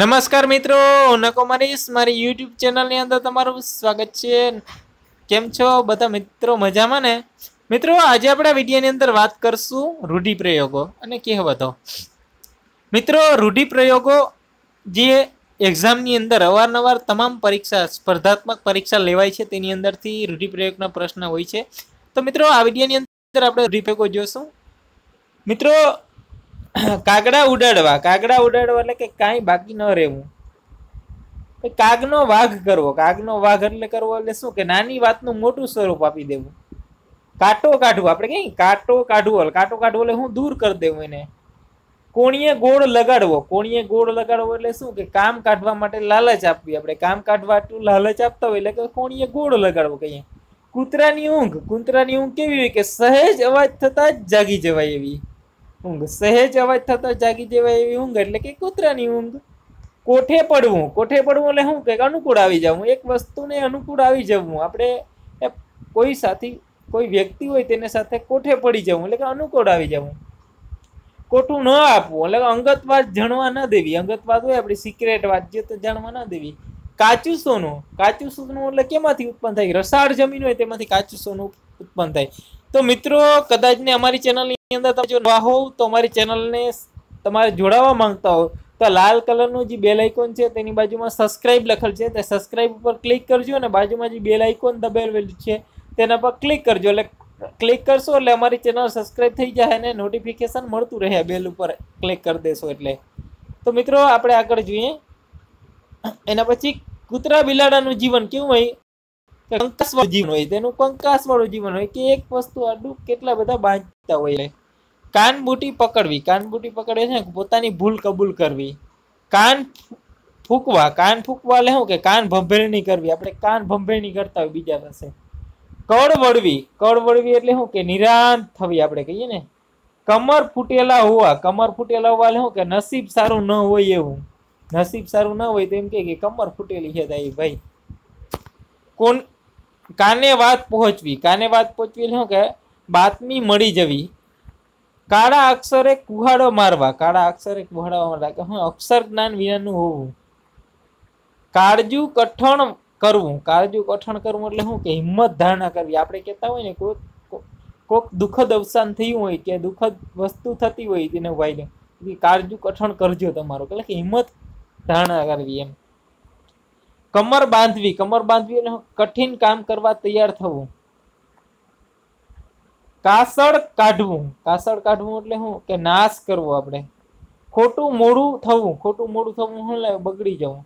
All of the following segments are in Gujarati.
નમસ્કાર મિત્રો નકો મારી યુટ્યુબ ચેનલની અંદર તમારું સ્વાગત છે કેમ છો બધા મિત્રો મજામાં ને મિત્રો આજે આપણા વિડીયોની અંદર વાત કરશું રૂઢિપ્રયોગો અને કહેવતો મિત્રો રૂઢિપ્રયોગો જે એક્ઝામની અંદર અવારનવાર તમામ પરીક્ષા સ્પર્ધાત્મક પરીક્ષા લેવાય છે તેની અંદરથી રૂઢિપ્રયોગના પ્રશ્ન હોય છે તો મિત્રો આ વિડીયોની અંદર આપણે રૂઢિપ્રયોગો જોશું મિત્રો કાગડા ઉડાડવા કાગડા ઉડાડવા એટલે કે કાંઈ બાકી ન રહેવું કાગનો વાઘ કરવો કાગનો વાઘ એટલે કરવો એટલે શું કે નાની વાતનું મોટું સ્વરૂપ આપી દેવું કાંટો કાઢવો આપણે કઈ કાંટો કાઢવો કાંટો કાઢવો એટલે હું દૂર કરી દેવું એને કોણીએ ગોળ લગાડવો કોણીએ ગોળ લગાડવો એટલે શું કે કામ કાઢવા માટે લાલચ આપવી આપણે કામ કાઢવા લાલચ આપતા હોય એટલે કે કોણીએ ગોળ લગાડવો કહીએ કૂતરાની ઊંઘ કૂતરાની ઊંઘ કેવી હોય કે સહેજ અવાજ થતાં જ જાગી જવાય એવી ઊંઘ સહેજ અવાજ થતો જાગી જવાય એવી ઊંઘ એટલે કે કૂતરાની ઊંઘ કોઠે પડવું કોઠે પડવું એટલે શું કે અનુકૂળ આવી જવું એક વસ્તુને અનુકૂળ આવી જવું આપણે કોઈ સાથી કોઈ વ્યક્તિ હોય તેને સાથે કોઠે પડી જવું એટલે કે અનુકૂળ આવી જવું કોઠું ન આપવું એટલે અંગત વાત જાણવા ન દેવી અંગત વાત હોય આપણી સિક્રેટ વાત જે તો જાણવા ન દેવી કાચું સોનું કાચું સોનું એટલે કેમાંથી ઉત્પન્ન થાય રસાળ જમીન હોય તેમાંથી કાચું સોનું ઉત્પન્ન થાય તો મિત્રો કદાચ ને અમારી ચેનલની અંદર તમે જો નવા હોવ તો અમારી ચેનલને તમારે જોડાવા માંગતા હો તો લાલ કલરનું જે બેલ આઇકોન છે તેની બાજુમાં સબસ્ક્રાઇબ લખેલ છે તે સબસ્ક્રાઇબ ઉપર ક્લિક કરજો અને બાજુમાં જે બેલ આઇકોન દબાવેલું છે તેના પર ક્લિક કરજો એટલે ક્લિક કરશો એટલે અમારી ચેનલ સબસ્ક્રાઇબ થઈ જાય અને નોટિફિકેશન મળતું રહે બેલ ઉપર ક્લિક કરી દેશો એટલે તો મિત્રો આપણે આગળ જોઈએ એના પછી કૂતરા બિલાડાનું જીવન કેવું હોય કંકાસવાળું જીવન હોય તેનું કંકાસ વાળું જીવન હોય કે એક વસ્તુ આડું કેટલા બધા બાંધતા હોય કાન કાનબુટી પકડવી કાન કાનબુટી પકડે છે પોતાની ભૂલ કબૂલ કરવી કાન ફૂંકવા કાન ફૂંકવા એટલે શું કે કાન ભંભેરણી કરવી આપણે કાન ભંભેરણી કરતા હોય બીજા પાસે કળ વળવી કળ વળવી એટલે શું કે નિરાંત થવી આપણે કહીએ ને કમર ફૂટેલા હોવા કમર ફૂટેલા હોવા એટલે કે નસીબ સારું ન હોય એવું નસીબ સારું ન હોય તો એમ કે કમર ફૂટેલી છે ભાઈ કોણ કાને વાત પહોંચવી કાને વાત પહોંચવી શું કે બાતમી મળી જવી કાળા અક્ષરે કુહાડો મારવા કાળા અક્ષરે કુહાડો મારવા કે હું અક્ષર જ્ઞાન વિનાનું હોવું કાળજુ કઠણ કરવું કાળજુ કઠણ કરવું એટલે શું કે હિંમત ધારણા કરવી આપણે કહેતા હોય ને કોઈક કોઈક દુઃખદ અવસાન થયું હોય કે દુઃખદ વસ્તુ થતી હોય તેને વાયદો કાળજુ કઠણ કરજો તમારું એટલે કે હિંમત ધારણા કરવી એમ કમર બાંધવી કમર બાંધવી એટલે કઠિન કામ કરવા તૈયાર થવું કાસળ કાઢવું કાસળ કાઢવું એટલે શું કે નાશ કરવો આપણે ખોટું મોડું થવું ખોટું મોડું થવું શું બગડી જવું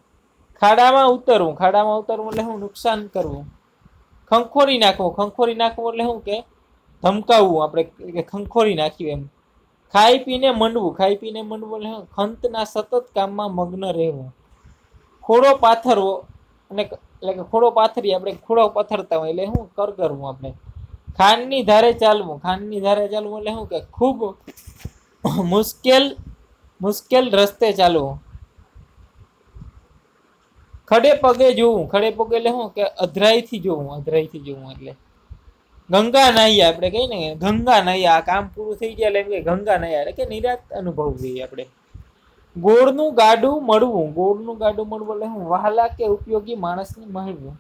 ખાડામાં ઉતરવું ખાડામાં ઉતરવું એટલે શું નુકસાન કરવું ખંખોરી નાખવું ખંખોરી નાખવું એટલે શું કે ધમકાવવું આપણે કે ખંખોરી નાખ્યું એમ ખાઈ પીને મંડવું ખાઈ પીને મંડવું એટલે ખંતના સતત કામમાં મગ્ન રહેવું ખોડો પાથરવો અને એટલે કે ખોડો પાથરી આપણે ખોડો પથરતા હોય એટલે શું કર કરવું આપણે ખાનની ધારે ચાલવું ખાનની ધારે ચાલવું એટલે શું કે ખૂબ મુશ્કેલ મુશ્કેલ રસ્તે ચાલવું ખડે પગે જોવું ખડે પગે એટલે શું કે અધરાઈથી જોવું અધરાઈથી જોવું એટલે ગંગા નાહી આપણે કહીએ ને ગંગા નાહી આ કામ પૂરું થઈ ગયા એટલે એમ કે ગંગા નાહી એટલે કે નિરાત અનુભવ જોઈએ આપણે ગોળનું ગાડું મળવું ગોળનું ગાડું મળવું એટલે હું વહાલા કે ઉપયોગી માણસની મળવું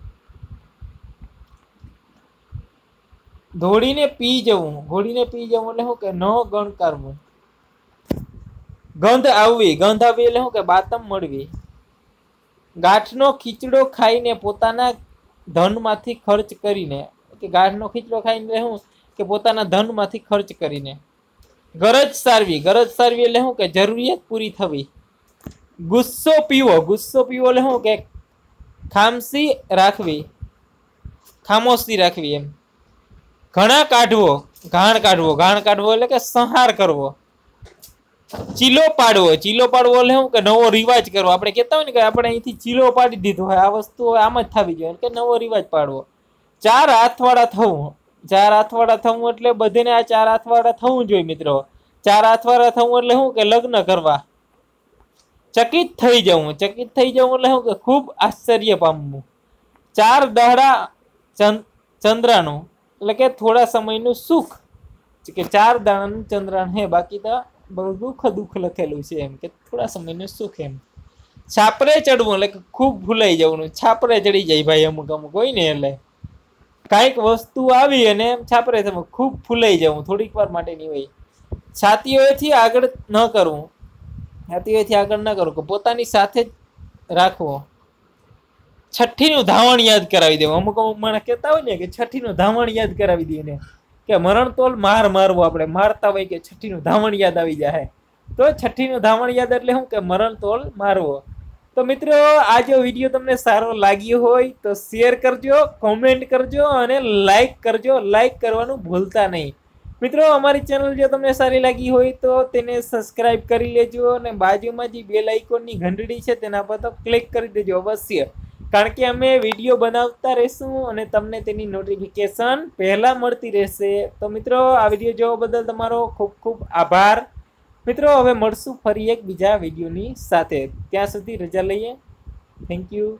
ધોળીને પી જવું ઘોડીને પી જવું એટલે શું કે ન ગણ કરવું ગંધ આવવી ગંધ આવવી એટલે શું કે બાતમ મળવી ગાંઠનો ખીચડો ખાઈને પોતાના ધનમાંથી ખર્ચ કરીને કે ગાંઠનો ખીચડો ખાઈને શું કે પોતાના ધનમાંથી ખર્ચ કરીને ગરજ સારવી ગરજ સારવી એટલે શું કે જરૂરિયાત પૂરી થવી ગુસ્સો પીવો ગુસ્સો પીવો એટલે શું કે ખામસી રાખવી ખામોશી રાખવી એમ ઘણા કાઢવો ઘાણ કાઢવો ઘાણ કાઢવો એટલે કે સંહાર કરવો ચીલો પાડવો ચીલો પાડવો એટલે શું કે નવો રિવાજ કરવો આપણે કહેતા હોય ને કે આપણે અહીંથી ચીલો પાડી દીધો હોય આ વસ્તુ આમ જ થવી જોઈએ કે નવો રિવાજ પાડવો ચાર હાથવાળા થવું ચાર અથવાડા થવું એટલે બધીને આ ચાર અથવાડા થવું જોઈએ મિત્રો ચાર અથવાડા થવું એટલે શું કે લગ્ન કરવા ચકિત થઈ જવું ચકિત થઈ જવું એટલે શું કે ખૂબ આશ્ચર્ય પામવું ચાર દહડા ચંદ્રાનું એટલે કે થોડા સમયનું સુખ કે ચાર દાણાનું ચંદ્રાન હે બાકી તો બધું દુઃખ દુઃખ લખેલું છે એમ કે થોડા સમયનું સુખ એમ છાપરે ચડવું એટલે કે ખૂબ ભૂલાઈ જવાનું છાપરે ચડી જાય ભાઈ અમુક અમુક હોય ને એટલે કાંઈક વસ્તુ આવી અને એમ છાપરે તમે ખૂબ ફૂલાઈ જવું થોડીક વાર માટેની હોય છાતીઓથી આગળ ન કરવું છાતીઓથી આગળ ન કરવું કે પોતાની સાથે જ રાખવો છઠ્ઠીનું ધાવણ યાદ કરાવી દેવું અમુક અમુક માણસ કહેતા હોય ને કે છઠ્ઠીનું ધાવણ યાદ કરાવી દઈએ ને કે મરણ તોલ માર મારવું આપણે મારતા હોય કે છઠ્ઠીનું ધાવણ યાદ આવી જાય તો છઠ્ઠીનું ધાવણ યાદ એટલે શું કે મરણ તોલ મારવો તો મિત્રો આ જો વિડીયો તમને સારો લાગ્યો હોય તો શેર કરજો કોમેન્ટ કરજો અને લાઇક કરજો લાઈક કરવાનું ભૂલતા નહીં મિત્રો અમારી ચેનલ જો તમને સારી લાગી હોય તો તેને સબસ્ક્રાઇબ કરી લેજો અને બાજુમાં જે બે આઇકોનની ઘંટડી છે તેના પર તો ક્લિક કરી દેજો અવશ્ય કારણ કે અમે વિડીયો બનાવતા રહીશું અને તમને તેની નોટિફિકેશન પહેલાં મળતી રહેશે તો મિત્રો આ વિડીયો જોવા બદલ તમારો ખૂબ ખૂબ આભાર મિત્રો હવે મળશું ફરી એક બીજા વિડીયોની સાથે ત્યાં સુધી રજા લઈએ થેન્ક યુ